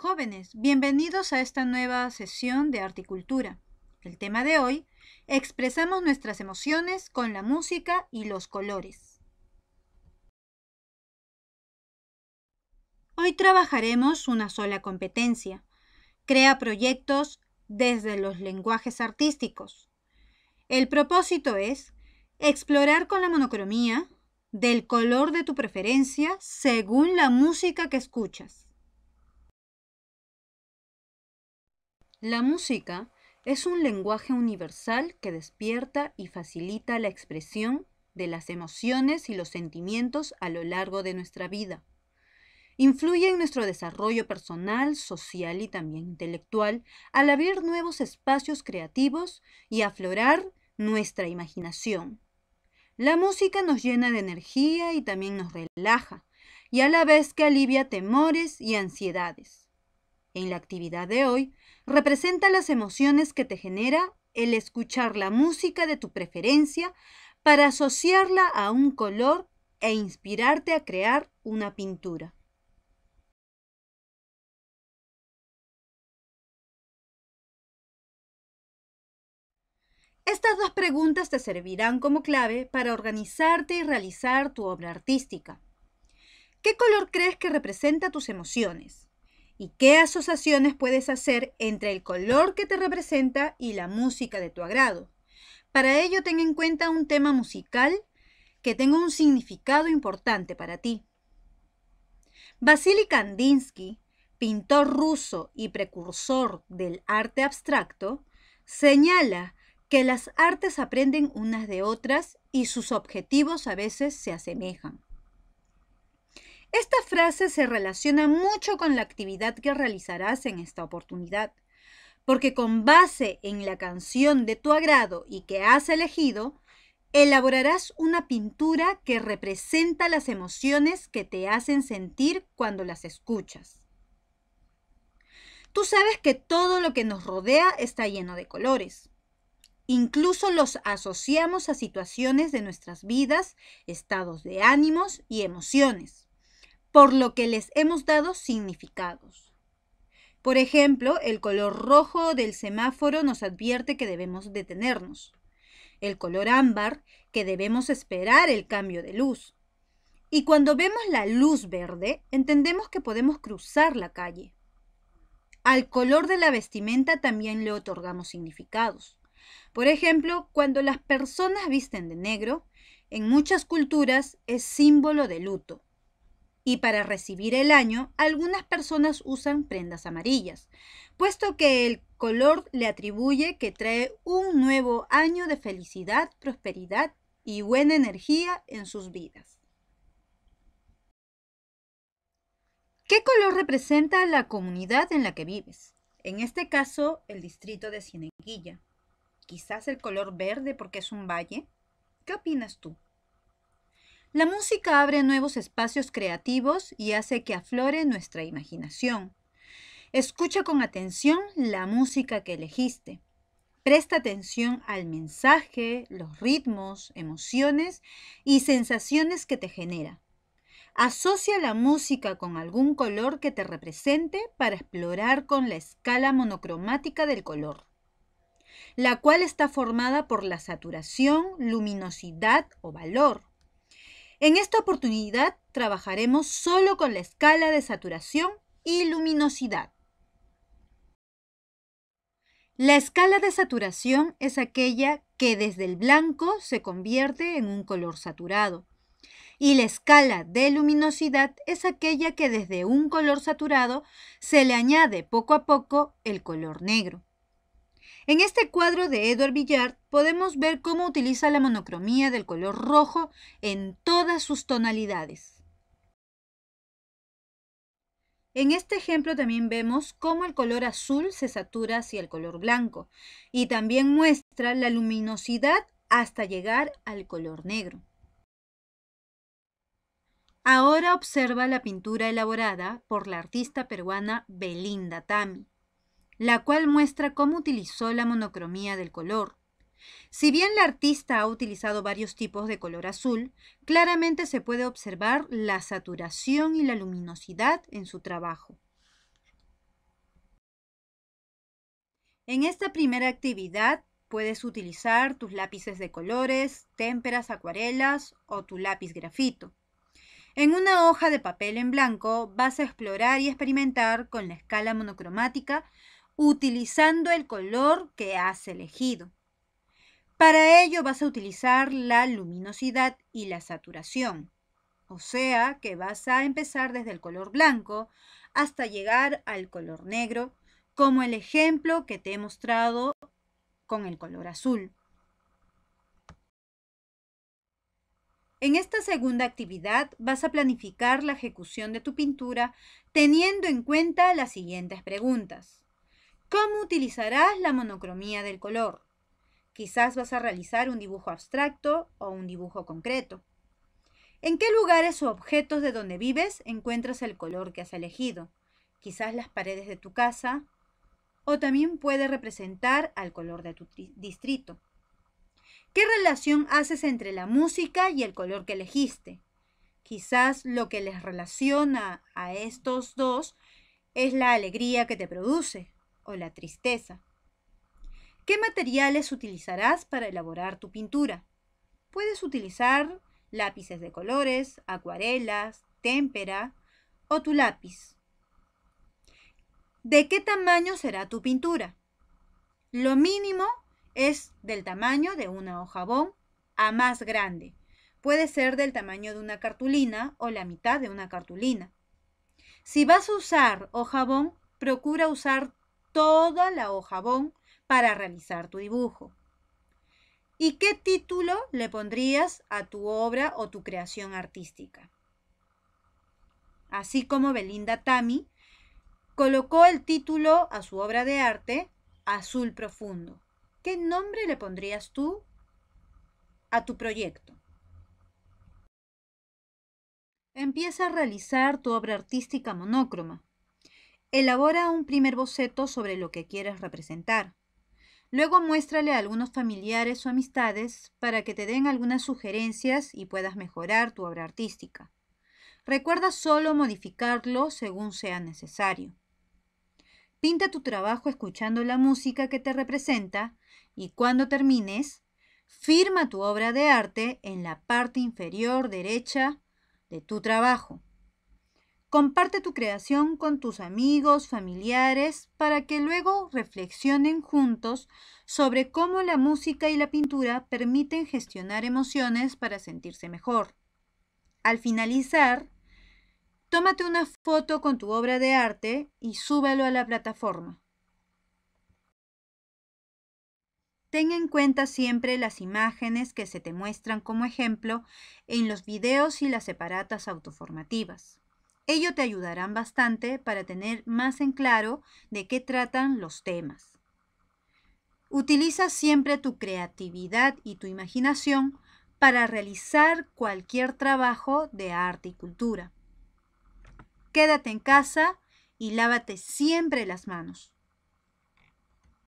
Jóvenes, bienvenidos a esta nueva sesión de Articultura. El tema de hoy, expresamos nuestras emociones con la música y los colores. Hoy trabajaremos una sola competencia. Crea proyectos desde los lenguajes artísticos. El propósito es explorar con la monocromía del color de tu preferencia según la música que escuchas. La música es un lenguaje universal que despierta y facilita la expresión de las emociones y los sentimientos a lo largo de nuestra vida. Influye en nuestro desarrollo personal, social y también intelectual al abrir nuevos espacios creativos y aflorar nuestra imaginación. La música nos llena de energía y también nos relaja, y a la vez que alivia temores y ansiedades en la actividad de hoy, representa las emociones que te genera el escuchar la música de tu preferencia para asociarla a un color e inspirarte a crear una pintura. Estas dos preguntas te servirán como clave para organizarte y realizar tu obra artística. ¿Qué color crees que representa tus emociones? y qué asociaciones puedes hacer entre el color que te representa y la música de tu agrado. Para ello, ten en cuenta un tema musical que tenga un significado importante para ti. Vasily Kandinsky, pintor ruso y precursor del arte abstracto, señala que las artes aprenden unas de otras y sus objetivos a veces se asemejan. Esta frase se relaciona mucho con la actividad que realizarás en esta oportunidad, porque con base en la canción de tu agrado y que has elegido, elaborarás una pintura que representa las emociones que te hacen sentir cuando las escuchas. Tú sabes que todo lo que nos rodea está lleno de colores. Incluso los asociamos a situaciones de nuestras vidas, estados de ánimos y emociones por lo que les hemos dado significados. Por ejemplo, el color rojo del semáforo nos advierte que debemos detenernos, el color ámbar que debemos esperar el cambio de luz. Y cuando vemos la luz verde, entendemos que podemos cruzar la calle. Al color de la vestimenta también le otorgamos significados. Por ejemplo, cuando las personas visten de negro, en muchas culturas es símbolo de luto y para recibir el año, algunas personas usan prendas amarillas, puesto que el color le atribuye que trae un nuevo año de felicidad, prosperidad y buena energía en sus vidas. ¿Qué color representa la comunidad en la que vives? En este caso, el distrito de Cieneguilla. Quizás el color verde porque es un valle. ¿Qué opinas tú? La música abre nuevos espacios creativos y hace que aflore nuestra imaginación. Escucha con atención la música que elegiste. Presta atención al mensaje, los ritmos, emociones y sensaciones que te genera. Asocia la música con algún color que te represente para explorar con la escala monocromática del color, la cual está formada por la saturación, luminosidad o valor. En esta oportunidad trabajaremos solo con la escala de saturación y luminosidad. La escala de saturación es aquella que desde el blanco se convierte en un color saturado. Y la escala de luminosidad es aquella que desde un color saturado se le añade poco a poco el color negro. En este cuadro de Edward Villard podemos ver cómo utiliza la monocromía del color rojo en todas sus tonalidades. En este ejemplo también vemos cómo el color azul se satura hacia el color blanco y también muestra la luminosidad hasta llegar al color negro. Ahora observa la pintura elaborada por la artista peruana Belinda Tami la cual muestra cómo utilizó la monocromía del color. Si bien la artista ha utilizado varios tipos de color azul, claramente se puede observar la saturación y la luminosidad en su trabajo. En esta primera actividad puedes utilizar tus lápices de colores, témperas, acuarelas o tu lápiz grafito. En una hoja de papel en blanco vas a explorar y experimentar con la escala monocromática utilizando el color que has elegido. Para ello vas a utilizar la luminosidad y la saturación, o sea que vas a empezar desde el color blanco hasta llegar al color negro, como el ejemplo que te he mostrado con el color azul. En esta segunda actividad vas a planificar la ejecución de tu pintura teniendo en cuenta las siguientes preguntas. ¿Cómo utilizarás la monocromía del color? Quizás vas a realizar un dibujo abstracto o un dibujo concreto. ¿En qué lugares o objetos de donde vives encuentras el color que has elegido? Quizás las paredes de tu casa o también puede representar al color de tu distrito. ¿Qué relación haces entre la música y el color que elegiste? Quizás lo que les relaciona a estos dos es la alegría que te produce, la tristeza. ¿Qué materiales utilizarás para elaborar tu pintura? Puedes utilizar lápices de colores, acuarelas, témpera o tu lápiz. ¿De qué tamaño será tu pintura? Lo mínimo es del tamaño de una hoja a más grande. Puede ser del tamaño de una cartulina o la mitad de una cartulina. Si vas a usar hoja jabón, procura usar toda la hoja bond para realizar tu dibujo. ¿Y qué título le pondrías a tu obra o tu creación artística? Así como Belinda Tami colocó el título a su obra de arte Azul Profundo. ¿Qué nombre le pondrías tú a tu proyecto? Empieza a realizar tu obra artística monócroma. Elabora un primer boceto sobre lo que quieres representar. Luego muéstrale a algunos familiares o amistades para que te den algunas sugerencias y puedas mejorar tu obra artística. Recuerda solo modificarlo según sea necesario. Pinta tu trabajo escuchando la música que te representa y cuando termines, firma tu obra de arte en la parte inferior derecha de tu trabajo. Comparte tu creación con tus amigos, familiares, para que luego reflexionen juntos sobre cómo la música y la pintura permiten gestionar emociones para sentirse mejor. Al finalizar, tómate una foto con tu obra de arte y súbalo a la plataforma. Ten en cuenta siempre las imágenes que se te muestran como ejemplo en los videos y las separatas autoformativas. Ello te ayudarán bastante para tener más en claro de qué tratan los temas. Utiliza siempre tu creatividad y tu imaginación para realizar cualquier trabajo de arte y cultura. Quédate en casa y lávate siempre las manos.